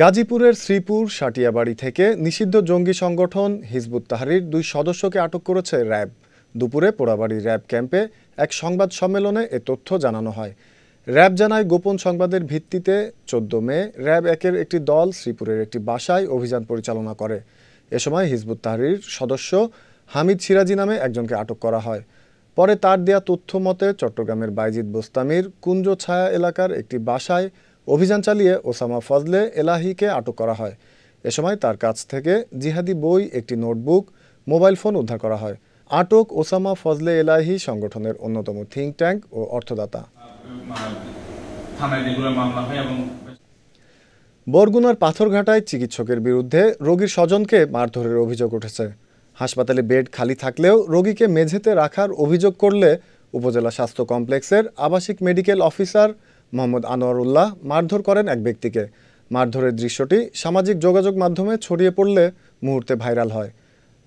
গাজীপুরের শ্রীপুর সাটিয়াবাড়ি থেকে নিষিদ্ধ জঙ্গি সংগঠন হিজবুত তাহারির দুই সদস্যকে আটক করেছে র্যাব দুপুরে পোড়াবাড়ি র্যাব ক্যাম্পে এক সংবাদ সম্মেলনে এ তথ্য জানানো হয় র্যাব জানায় গোপন সংবাদের ভিত্তিতে চোদ্দ মে র্যাব একের একটি দল শ্রীপুরের একটি বাসায় অভিযান পরিচালনা করে এ সময় হিজবুত তাহারির সদস্য হামিদ সিরাজি নামে একজনকে আটক করা হয় পরে তার দেয়া তথ্য মতে চট্টগ্রামের বাইজিদ বোস্তামির কুঞ্জ ছায়া এলাকার একটি বাসায় অভিযান চালিয়ে ওসামা ফজলে এলাহিকে আটক করা হয় এ সময় তার কাছ থেকে জিহাদি বই একটি নোটবুক মোবাইল ফোন উদ্ধার করা হয় আটক ওসামা ফজলে এলাহি সংগঠনের অন্যতম থিঙ্ক ট্যাঙ্ক ও অর্থদাতা বরগুনার পাথরঘাটায় চিকিৎসকের বিরুদ্ধে রোগীর স্বজনকে মারধরের অভিযোগ উঠেছে হাসপাতালে বেড খালি থাকলেও রোগীকে মেঝেতে রাখার অভিযোগ করলে উপজেলা স্বাস্থ্য কমপ্লেক্সের আবাসিক মেডিকেল অফিসার মোহাম্মদ আনোয়ারুল্লাহ মারধর করেন এক ব্যক্তিকে মারধরের দৃশ্যটি সামাজিক যোগাযোগ মাধ্যমে ছড়িয়ে পড়লে মুহূর্তে ভাইরাল হয়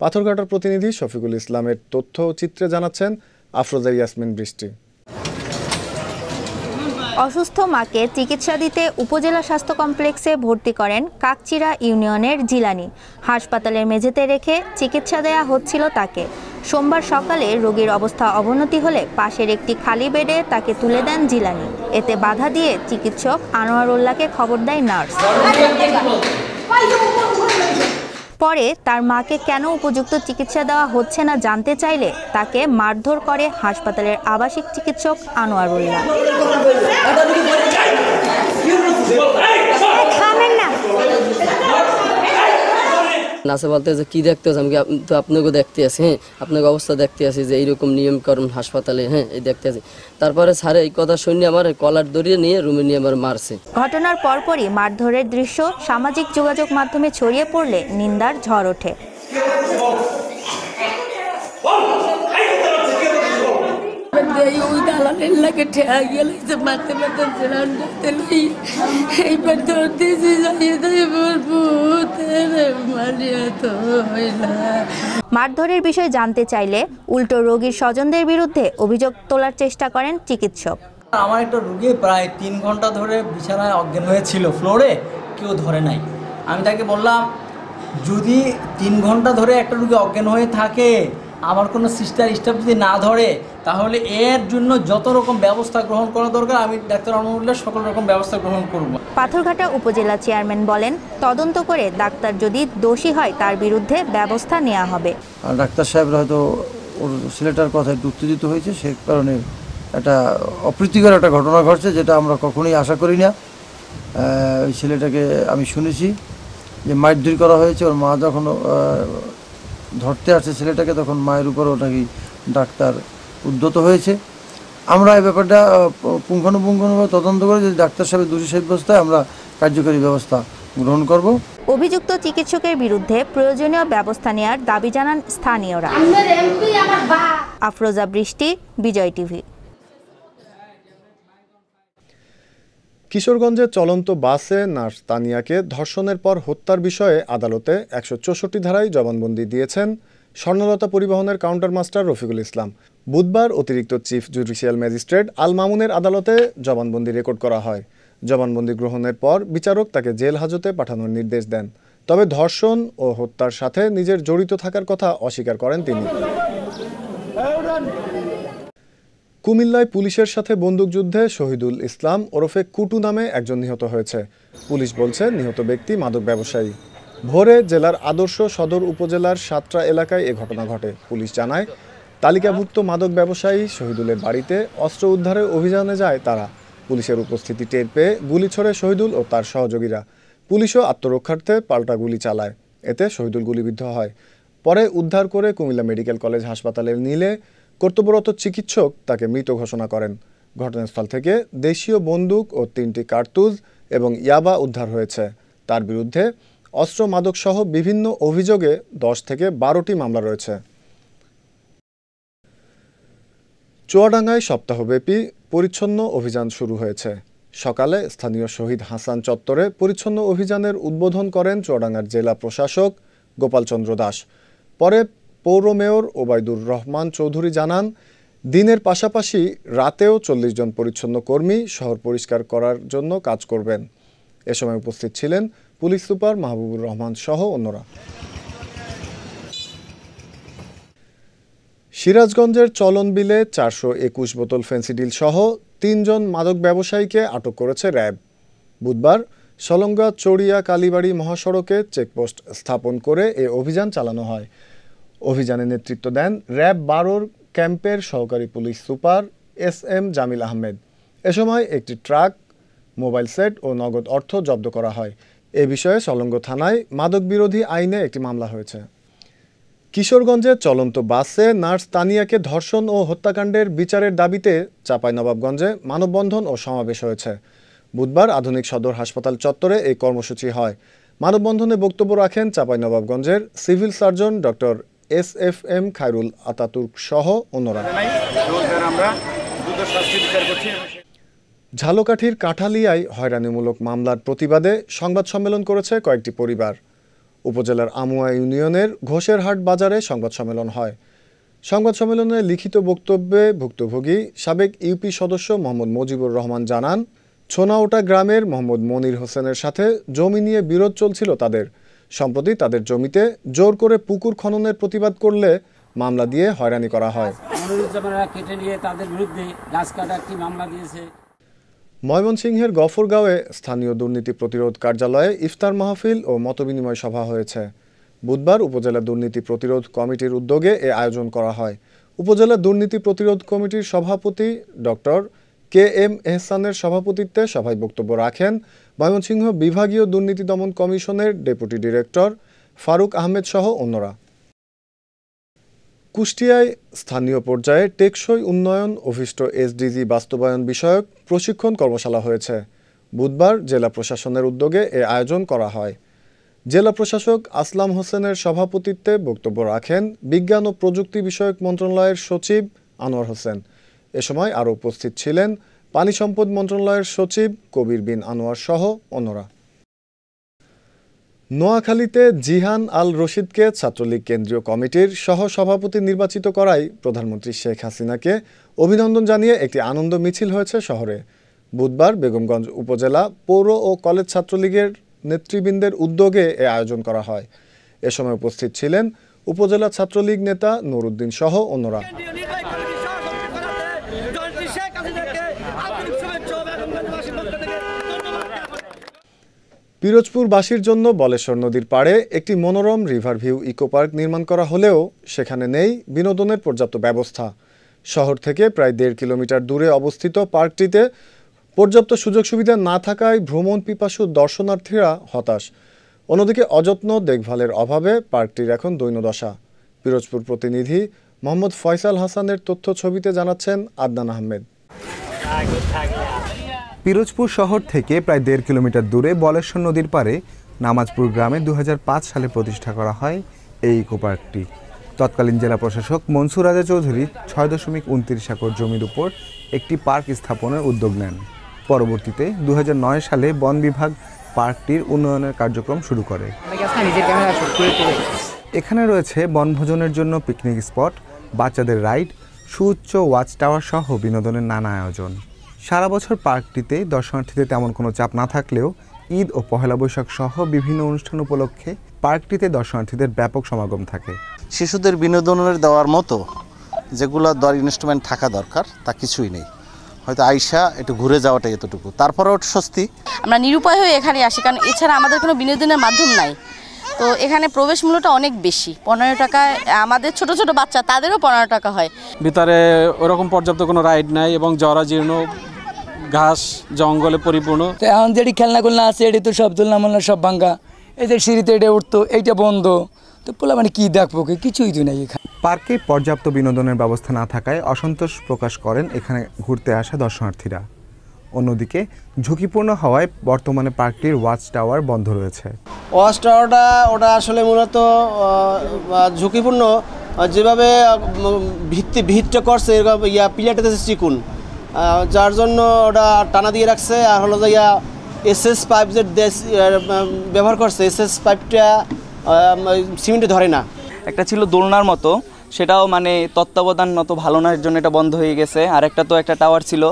পাথরঘাটার প্রতিনিধি শফিকুল ইসলামের তথ্য ও চিত্রে জানাচ্ছেন আফরোজা ইয়াসমিন বৃষ্টি অসুস্থ মাকে চিকিৎসা দিতে উপজেলা স্বাস্থ্য কমপ্লেক্সে ভর্তি করেন কাকচিরা ইউনিয়নের জিলানি হাসপাতালের মেঝেতে রেখে চিকিৎসা দেয়া হচ্ছিল তাকে সোমবার সকালে রোগীর অবস্থা অবনতি হলে পাশের একটি খালি বেডে তাকে তুলে দেন জিলানি এতে বাধা দিয়ে চিকিৎসক আনোয়ার উল্লাহকে খবর দেয় নার্স পরে তার মাকে কেন উপযুক্ত চিকিৎসা দেওয়া হচ্ছে না জানতে চাইলে তাকে মারধর করে হাসপাতালের আবাসিক চিকিৎসক আনোয়ারুল্লাহ না নাসা বলতে যে কি দেখতে আছে আমি তো আপনাকে দেখতে আছি হ্যাঁ আপনাকে অবস্থা দেখতে আছি যে এইরকম নিয়ম হাসপাতালে হ্যাঁ এই দেখতে আছি তারপরে স্যার এই কথা শুনে আমার কলার দড়িয়ে নিয়ে রুমে নিয়ে আমার মারছে ঘটনার পরপরই মারধরের দৃশ্য সামাজিক যোগাযোগ মাধ্যমে ছড়িয়ে পড়লে নিন্দার ঝড় ওঠে দেয় ওই দালালের গেলে মারতে মারতে মারধরের বিষয়ে জানতে চাইলে উল্টো রোগীর স্বজনদের বিরুদ্ধে অভিযোগ তোলার চেষ্টা করেন চিকিৎসক আমার একটা রুগী প্রায় তিন ঘন্টা ধরে বিছানায় অজ্ঞান হয়েছিল ফ্লোরে কেউ ধরে নাই আমি তাকে বললাম যদি তিন ঘন্টা ধরে একটা রুগী অজ্ঞান হয়ে থাকে আমার কোনো সিস্টার স্টাফ যদি না ধরে তাহলে এর জন্য যত রকম ব্যবস্থা গ্রহণ করা দরকার আমি ডাক্তার আহমদুল্লাহ সকল রকম ব্যবস্থা গ্রহণ করব পাথরঘাটা উপজেলা চেয়ারম্যান বলেন তদন্ত করে ডাক্তার যদি দোষী হয় তার বিরুদ্ধে ব্যবস্থা নেওয়া হবে ডাক্তার সাহেবরা হয়তো ওর ছেলেটার কথায় উত্তেজিত হয়েছে সে কারণে একটা অপ্রীতিকর একটা ঘটনা ঘটছে যেটা আমরা কখনোই আশা করি না ওই ছেলেটাকে আমি শুনেছি যে মারধর করা হয়েছে ওর মা যখন ধরতে আসে ছেলেটাকে তখন মায়ের উপর ওটাকে ডাক্তার উদ্যত হয়েছে আমরা এই ব্যাপারটা পুঙ্খানুপুঙ্খানুভাবে তদন্ত করে যদি ডাক্তার সাহেবের দোষী সাব্যস্ত আমরা কার্যকরী ব্যবস্থা গ্রহণ করব অভিযুক্ত চিকিৎসকের বিরুদ্ধে প্রয়োজনীয় ব্যবস্থা নেওয়ার দাবি জানান স্থানীয়রা আফরোজা বৃষ্টি বিজয় টিভি কিশোরগঞ্জে চলন্ত বাসে নার্স তানিয়াকে ধর্ষণের পর হত্যার বিষয়ে আদালতে একশো চৌষট্টি ধারায় জবানবন্দি দিয়েছেন স্বর্ণলতা পরিবহনের কাউন্টার মাস্টার রফিকুল ইসলাম বুধবার অতিরিক্ত চিফ জুডিশিয়াল ম্যাজিস্ট্রেট আল মামুনের আদালতে জবানবন্দি রেকর্ড করা হয় জবানবন্দি গ্রহণের পর বিচারক তাকে জেল হাজতে পাঠানোর নির্দেশ দেন তবে ধর্ষণ ও হত্যার সাথে নিজের জড়িত থাকার কথা অস্বীকার করেন তিনি কুমিল্লায় পুলিশের সাথে বন্দুকযুদ্ধে শহীদুল ইসলাম ওরফে কুটু নামে একজন নিহত হয়েছে পুলিশ বলছে নিহত ব্যক্তি মাদক ব্যবসায়ী ভোরে জেলার আদর্শ সদর উপজেলার সাতটা এলাকায় এ ঘটনা ঘটে পুলিশ জানায় তালিকাভুক্ত মাদক ব্যবসায়ী শহীদুলের বাড়িতে অস্ত্র উদ্ধারে অভিযানে যায় তারা পুলিশের উপস্থিতি টের পেয়ে গুলি ছড়ে শহীদুল ও তার সহযোগীরা পুলিশও আত্মরক্ষার্থে পাল্টা গুলি চালায় এতে শহীদুল গুলিবিদ্ধ হয় পরে উদ্ধার করে কুমিল্লা মেডিকেল কলেজ হাসপাতালে নিলে কর্তব্যরত চিকিৎসক তাকে মৃত ঘোষণা করেন ঘটনাস্থল থেকে দেশীয় বন্দুক ও তিনটি কার্তুজ এবং ইয়াবা উদ্ধার হয়েছে তার বিরুদ্ধে অস্ত্র মাদকসহ বিভিন্ন অভিযোগে দশ থেকে বারোটি মামলা রয়েছে চুয়াডাঙ্গায় সপ্তাহব্যাপী পরিচ্ছন্ন অভিযান শুরু হয়েছে সকালে স্থানীয় শহীদ হাসান চত্বরে পরিচ্ছন্ন অভিযানের উদ্বোধন করেন চুয়াডাঙ্গার জেলা প্রশাসক গোপালচন্দ্র দাস পরে পৌর মেয়র ওবায়দুর রহমান চৌধুরী জানান দিনের পাশাপাশি রাতেও চল্লিশ জন পরিচ্ছন্ন কর্মী শহর পরিষ্কার করার জন্য কাজ করবেন এ সময় উপস্থিত ছিলেন পুলিশ সুপার মাহবুবুর রহমান সহ অন্যরা সিরাজগঞ্জের চলন বিলে চারশো একুশ বোতল ফেন্সিডিল সহ তিনজন মাদক ব্যবসায়ীকে আটক করেছে র্যাব বুধবার সলঙ্গা চড়িয়া কালীবাড়ি মহাসড়কে চেকপোস্ট স্থাপন করে এ অভিযান চালানো হয় অভিযানে নেতৃত্ব দেন র্যাব বারোর ক্যাম্পের সহকারী police super S M Jamil Ahmed এ সময় একটি ট্রাক মোবাইল সেট ও নগদ অর্থ জব্দ করা হয় এ বিষয়ে সলঙ্গ থানায় মাদক বিরোধী আইনে একটি মামলা হয়েছে কিশোরগঞ্জে চলন্ত বাসে নার্স তানিয়াকে ধর্ষণ ও হত্যাকাণ্ডের বিচারের দাবিতে চাঁপাইনবাবগঞ্জে মানববন্ধন ও সমাবেশ হয়েছে বুধবার আধুনিক সদর হাসপাতাল চত্বরে এই কর্মসূচি হয় মানববন্ধনে বক্তব্য রাখেন চাঁপাইনবাবগঞ্জের civil surgeon doctor S F M Khairul Ataturk সহ অন্যরা ঝালকাঠির কাঠালিয়ায় হয়রানিমূলক মামলার প্রতিবাদে সংবাদ সম্মেলন করেছে কয়েকটি পরিবার উপজেলার আমুয়া ইউনিয়নের ঘোষেরহাট বাজারে সংবাদ সম্মেলন হয় সংবাদ সম্মেলনে লিখিত বক্তব্যে ভুক্তভোগী সাবেক ইউপি সদস্য মোহাম্মদ মুজিবুর রহমান জানান ছোনাওটা গ্রামের মোহাম্মদ মনির হোসেনের সাথে জমি নিয়ে বিরোধ চলছিল তাদের সম্প্রতি তাদের জমিতে জোর করে পুকুর খননের প্রতিবাদ করলে মামলা দিয়ে হয়রানি করা হয় ময়মনসিংহের গফরগাঁওয়ে স্থানীয় দুর্নীতি প্রতিরোধ কার্যালয়ে ইফতার মাহফিল ও মতবিনিময় সভা হয়েছে বুধবার উপজেলা দুর্নীতি প্রতিরোধ কমিটির উদ্যোগে এ আয়োজন করা হয় উপজেলা দুর্নীতি প্রতিরোধ কমিটির সভাপতি ডক্টর কে এম এহসানের সভাপতিত্বে সভায় বক্তব্য রাখেন ময়মনসিংহ বিভাগীয় দুর্নীতি দমন কমিশনের ডেপুটি ডিরেক্টর ফারুক আহমেদ সহ অন্যরা কুষ্টিয়ায় স্থানীয় পর্যায়ে টেকসই উন্নয়ন অভিষ্ট এসডিজি বাস্তবায়ন বিষয়ক প্রশিক্ষণ কর্মশালা হয়েছে বুধবার জেলা প্রশাসনের উদ্যোগে এ আয়োজন করা হয় জেলা প্রশাসক আসলাম হোসেনের সভাপতিত্বে বক্তব্য রাখেন বিজ্ঞান ও প্রযুক্তি বিষয়ক মন্ত্রণালয়ের সচিব আনোয়ার হোসেন এ সময় আরও উপস্থিত ছিলেন পানি সম্পদ মন্ত্রণালয়ের সচিব কবির বিন আনোয়ার সহ অন্যরা নোয়াখালীতে জিহান আল রশিদকে ছাত্রলীগ কেন্দ্রীয় কমিটির সহ সভাপতি নির্বাচিত করাই প্রধানমন্ত্রী শেখ হাসিনাকে অভিনন্দন জানিয়ে একটি আনন্দ মিছিল হয়েছে শহরে বুধবার বেগমগঞ্জ উপজেলা পৌর ও কলেজ ছাত্রলীগের নেতৃবৃন্দের উদ্যোগে এ আয়োজন করা হয় এ সময় উপস্থিত ছিলেন উপজেলা ছাত্রলীগ নেতা নুরুদ্দিন সহ অন্যরা পিরোজপুরবাসীর জন্য বলেশ্বর নদীর পাড়ে একটি মনোরম রিভার ভিউ ইকোপার্ক নির্মাণ করা হলেও সেখানে নেই বিনোদনের পর্যাপ্ত ব্যবস্থা শহর থেকে প্রায় দেড় কিলোমিটার দূরে অবস্থিত পার্কটিতে পর্যাপ্ত সুযোগ সুবিধা না থাকায় ভ্রমণ পিপাসু দর্শনার্থীরা হতাশ অন্যদিকে অযত্ন দেখভালের অভাবে পার্কটির এখন দৈন্যদশা পিরোজপুর প্রতিনিধি মোহাম্মদ ফয়সাল হাসানের তথ্য ছবিতে জানাচ্ছেন আদনান আহমেদ পিরোজপুর শহর থেকে প্রায় দেড় কিলোমিটার দূরে বলেশ্বর নদীর পারে নামাজপুর গ্রামে দু সালে প্রতিষ্ঠা করা হয় এই ইকোপার্কটি তৎকালীন জেলা প্রশাসক মনসুর রাজা চৌধুরী ছয় দশমিক উনত্রিশ একর জমির উপর একটি পার্ক স্থাপনের উদ্যোগ নেন পরবর্তীতে দু সালে বন বিভাগ পার্কটির উন্নয়নের কার্যক্রম শুরু করে এখানে রয়েছে বনভোজনের জন্য পিকনিক স্পট বাচ্চাদের রাইড সুউচ্চ ওয়াচ টাওয়ার সহ বিনোদনের নানা আয়োজন সারা বছর পার্কটিতে দর্শনার্থীদের তেমন কোনো চাপ না থাকলেও ঈদ ও পহেলা বৈশাখ সহ বিভিন্ন অনুষ্ঠান উপলক্ষে পার্কটিতে দর্শনার্থীদের ব্যাপক সমাগম থাকে শিশুদের বিনোদনের দেওয়ার মতো যেগুলো দর ইনস্ট্রুমেন্ট থাকা দরকার তা কিছুই নেই হয়তো আইসা একটু ঘুরে যাওয়াটাই এতটুকু তারপরেও স্বস্তি আমরা নিরুপায় হয়ে এখানে আসি কারণ এছাড়া আমাদের কোনো বিনোদনের মাধ্যম নাই তো এখানে প্রবেশ মূল্যটা অনেক বেশি পনেরো টাকায় আমাদের ছোট ছোট বাচ্চা তাদেরও পনেরো টাকা হয় ভিতরে ওরকম পর্যাপ্ত কোনো রাইড নাই এবং জরাজীর্ণ ঘাস জঙ্গলে পরিপূর্ণ তো এখন যেটি খুলনা আছে এটি তো সব দোলনামোলনা সব ভাঙ্গা এই যে সিঁড়িতে এটা উঠতো এইটা বন্ধ তো পোলা মানে কী দেখবো কিছুই তো নাই এখানে পার্কে পর্যাপ্ত বিনোদনের ব্যবস্থা না থাকায় অসন্তোষ প্রকাশ করেন এখানে ঘুরতে আসা দর্শনার্থীরা অন্যদিকে ঝুঁকিপূর্ণ হওয়ায় বর্তমানে পার্কটির ওয়াচ টাওয়ার বন্ধ রয়েছে ওয়াচ টাওয়ারটা ওটা আসলে মূলত ঝুঁকিপূর্ণ যেভাবে ভিত্তি ভিতটা করছে এরকম ইয়া পিলারটাতে চিকুন যার জন্য ওটা টানা দিয়ে রাখছে আর হলো যে ইয়া এসএস পাইপ যে ব্যবহার করছে এসএস পাইপটা সিমেন্টে ধরে না একটা ছিল দোলনার মতো সেটাও মানে তত্ত্বাবধান অত ভালো না এর জন্য এটা বন্ধ হয়ে গেছে আর একটা তো একটা টাওয়ার ছিল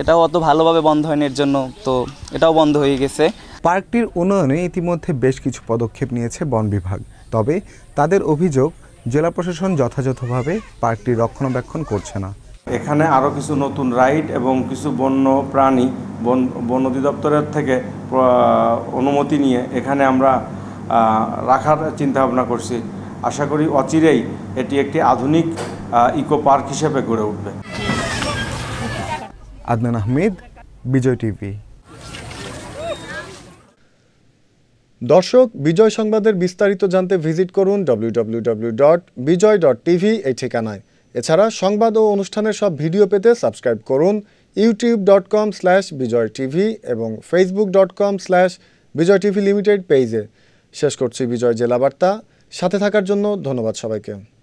এটাও অত ভালোভাবে বন্ধ হয়নি এর জন্য তো এটাও বন্ধ হয়ে গেছে পার্কটির উন্নয়নে ইতিমধ্যে বেশ কিছু পদক্ষেপ নিয়েছে বন বিভাগ তবে তাদের অভিযোগ জেলা প্রশাসন যথাযথভাবে পার্কটি রক্ষণাবেক্ষণ করছে না এখানে আরও কিছু নতুন রাইড এবং কিছু বন্য প্রাণী বন অধিদপ্তরের থেকে অনুমতি নিয়ে এখানে আমরা রাখার চিন্তাভাবনা করছি আশা করি অচিরেই এটি একটি আধুনিক ইকো পার্ক হিসেবে গড়ে উঠবে আদনান আহমেদ বিজয় টিভি দর্শক বিজয় সংবাদের বিস্তারিত জানতে ভিজিট করুন W dot Bijoy dot TV এই ঠিকানায় এছাড়া সংবাদ ও অনুষ্ঠানের সব ভিডিও পেতে সাবস্ক্রাইব করুন YouTube dot com slash Bijoy TV এবং Facebook dot com slash Bijoy TV limited পেজে শেষ করছি বিজয় জেলা বার্তা সাথে থাকার জন্য ধন্যবাদ সবাইকে